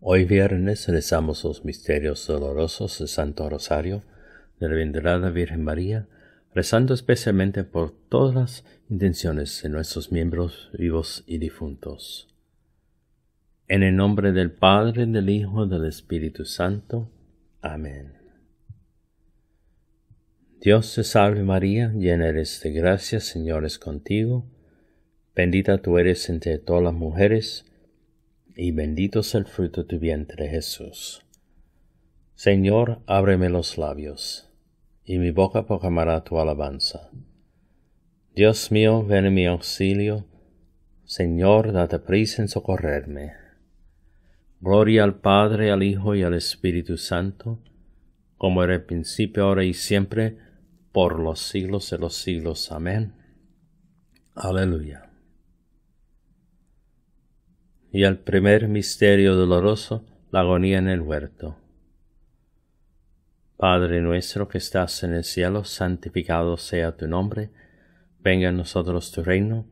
Hoy viernes rezamos los misterios dolorosos de Santo Rosario de la Venerada Virgen María, rezando especialmente por todas las intenciones de nuestros miembros vivos y difuntos. En el nombre del Padre, del Hijo, y del Espíritu Santo. Amén. Dios te salve María, llena eres de gracia, Señor es contigo. Bendita tú eres entre todas las mujeres y bendito es el fruto de tu vientre, Jesús. Señor, ábreme los labios, y mi boca proclamará tu alabanza. Dios mío, ven en mi auxilio. Señor, date prisa en socorrerme. Gloria al Padre, al Hijo y al Espíritu Santo, como era el principio, ahora y siempre, por los siglos de los siglos. Amén. Aleluya y al primer misterio doloroso, la agonía en el huerto. Padre nuestro que estás en el cielo, santificado sea tu nombre, venga a nosotros tu reino,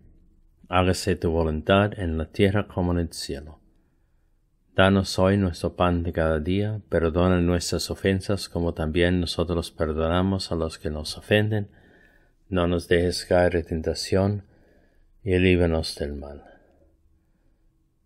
hágase tu voluntad en la tierra como en el cielo. Danos hoy nuestro pan de cada día, perdona nuestras ofensas como también nosotros perdonamos a los que nos ofenden, no nos dejes caer en tentación y líbranos del mal.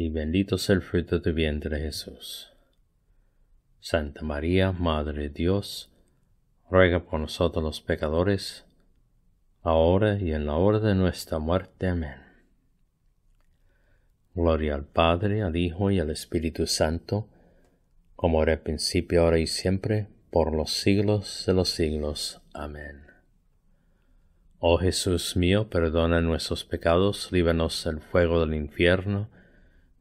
y bendito sea el fruto de tu vientre Jesús. Santa María, Madre de Dios, ruega por nosotros los pecadores, ahora y en la hora de nuestra muerte. Amén. Gloria al Padre, al Hijo y al Espíritu Santo, como era principio, ahora y siempre, por los siglos de los siglos. Amén. Oh Jesús mío, perdona nuestros pecados, líbanos del fuego del infierno,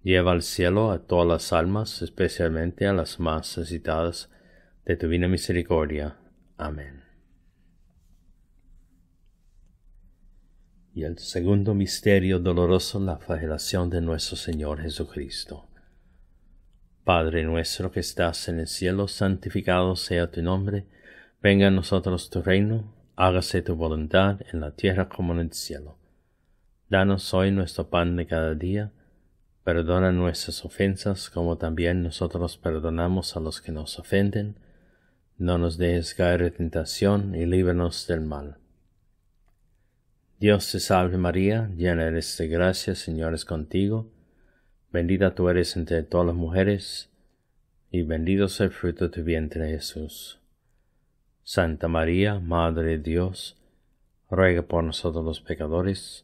Lleva al cielo a todas las almas, especialmente a las más necesitadas de tu divina misericordia. Amén. Y el segundo misterio doloroso, la flagelación de nuestro Señor Jesucristo. Padre nuestro que estás en el cielo, santificado sea tu nombre, venga a nosotros tu reino, hágase tu voluntad en la tierra como en el cielo. Danos hoy nuestro pan de cada día Perdona nuestras ofensas como también nosotros perdonamos a los que nos ofenden. No nos dejes caer de tentación y líbranos del mal. Dios te salve María, llena eres de gracia, Señor es contigo. Bendita tú eres entre todas las mujeres, y bendito es el fruto de tu vientre Jesús. Santa María, Madre de Dios, ruega por nosotros los pecadores,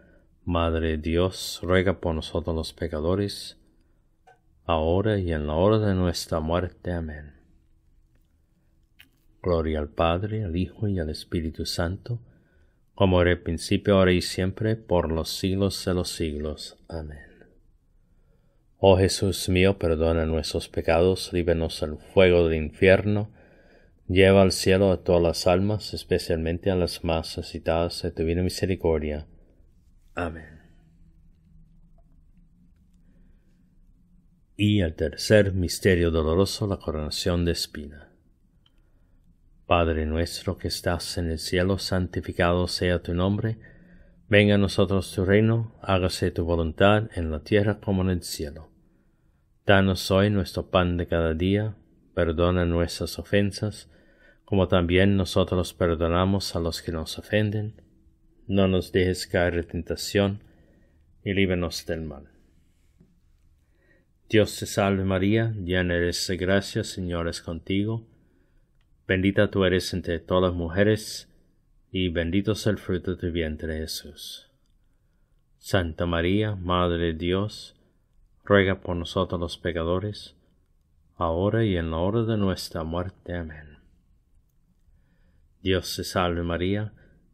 Madre Dios, ruega por nosotros los pecadores, ahora y en la hora de nuestra muerte. Amén. Gloria al Padre, al Hijo y al Espíritu Santo, como era el principio, ahora y siempre, por los siglos de los siglos. Amén. Oh Jesús mío, perdona nuestros pecados, líbenos del fuego del infierno, lleva al cielo a todas las almas, especialmente a las más necesitadas de tu vida misericordia Amén. Y el tercer misterio doloroso, la coronación de espina. Padre nuestro que estás en el cielo, santificado sea tu nombre, venga a nosotros tu reino, hágase tu voluntad en la tierra como en el cielo. Danos hoy nuestro pan de cada día, perdona nuestras ofensas, como también nosotros perdonamos a los que nos ofenden no nos dejes caer en tentación, y líbenos del mal. Dios te salve María, llena eres de gracia, Señor es contigo. Bendita tú eres entre todas las mujeres, y bendito es el fruto de tu vientre Jesús. Santa María, Madre de Dios, ruega por nosotros los pecadores, ahora y en la hora de nuestra muerte. Amén. Dios te salve María,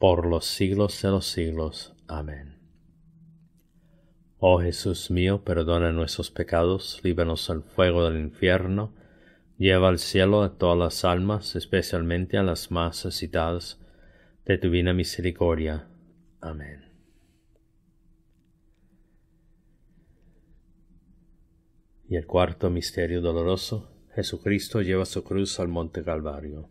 por los siglos de los siglos. Amén. Oh Jesús mío, perdona nuestros pecados, líbanos al fuego del infierno, lleva al cielo a todas las almas, especialmente a las más necesitadas de tu divina misericordia. Amén. Y el cuarto misterio doloroso, Jesucristo lleva su cruz al monte Calvario.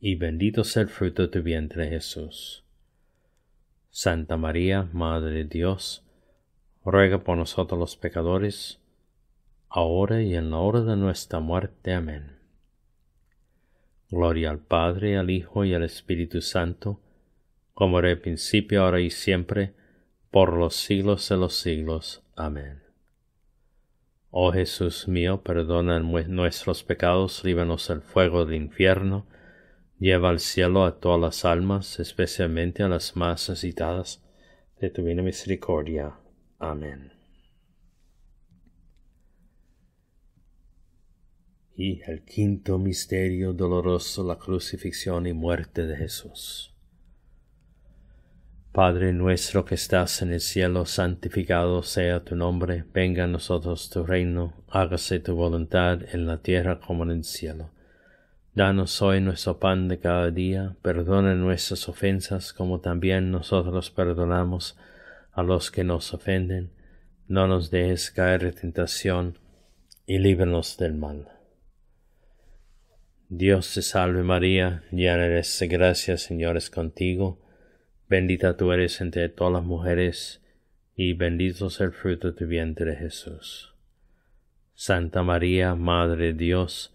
y bendito sea el fruto de tu vientre Jesús. Santa María, Madre de Dios, ruega por nosotros los pecadores, ahora y en la hora de nuestra muerte. Amén. Gloria al Padre, al Hijo y al Espíritu Santo, como era el principio, ahora y siempre, por los siglos de los siglos. Amén. Oh Jesús mío, perdona nuestros pecados, líbanos del fuego del infierno, Lleva al cielo a todas las almas, especialmente a las más necesitadas de tu divina misericordia. Amén. Y el quinto misterio doloroso, la crucifixión y muerte de Jesús. Padre nuestro que estás en el cielo, santificado sea tu nombre, venga a nosotros tu reino, hágase tu voluntad en la tierra como en el cielo. Danos hoy nuestro pan de cada día, perdona nuestras ofensas como también nosotros perdonamos a los que nos ofenden, no nos dejes caer de tentación y líbranos del mal. Dios te salve María, llena eres de gracia, señores contigo, bendita tú eres entre todas las mujeres, y bendito es el fruto de tu vientre Jesús. Santa María, Madre de Dios,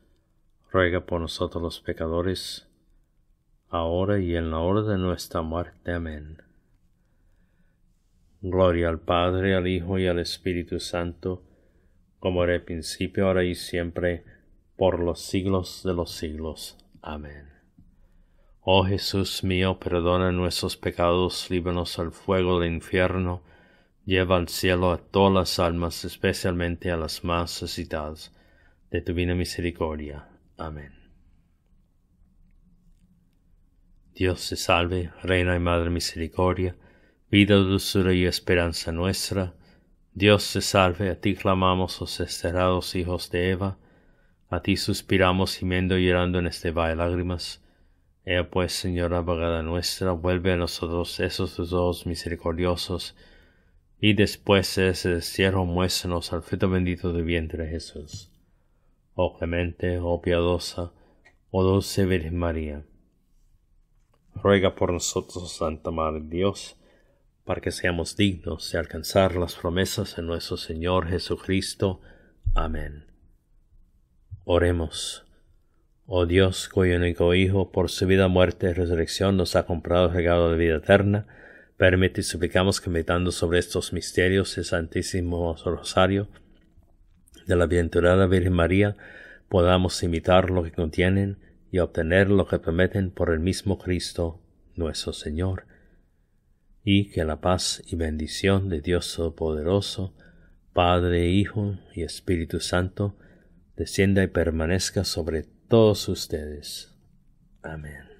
ruega por nosotros los pecadores, ahora y en la hora de nuestra muerte. Amén. Gloria al Padre, al Hijo y al Espíritu Santo, como era principio, ahora y siempre, por los siglos de los siglos. Amén. Oh Jesús mío, perdona nuestros pecados, líbranos al fuego del infierno, lleva al cielo a todas las almas, especialmente a las más necesitadas de tu divina misericordia. Amén. Dios se salve, Reina y Madre Misericordia, vida, dulzura y esperanza nuestra. Dios se salve, a ti clamamos los oh desterrados hijos de Eva, a ti suspiramos gimiendo y llorando en este valle lágrimas. Ea pues, Señora abogada nuestra, vuelve a nosotros esos dos ojos misericordiosos, y después de ese destierro muéstranos al fruto bendito de vientre Jesús oh clemente, oh piadosa, oh dulce Virgen María. Ruega por nosotros, Santa Madre Dios, para que seamos dignos de alcanzar las promesas de nuestro Señor Jesucristo. Amén. Oremos. Oh Dios, cuyo único Hijo, por su vida, muerte y resurrección, nos ha comprado el regalo de vida eterna, permite y suplicamos que meditando sobre estos misterios el Santísimo Rosario, de la aventurada Virgen María podamos imitar lo que contienen y obtener lo que prometen por el mismo Cristo nuestro Señor. Y que la paz y bendición de Dios Todopoderoso, Padre, Hijo y Espíritu Santo, descienda y permanezca sobre todos ustedes. Amén.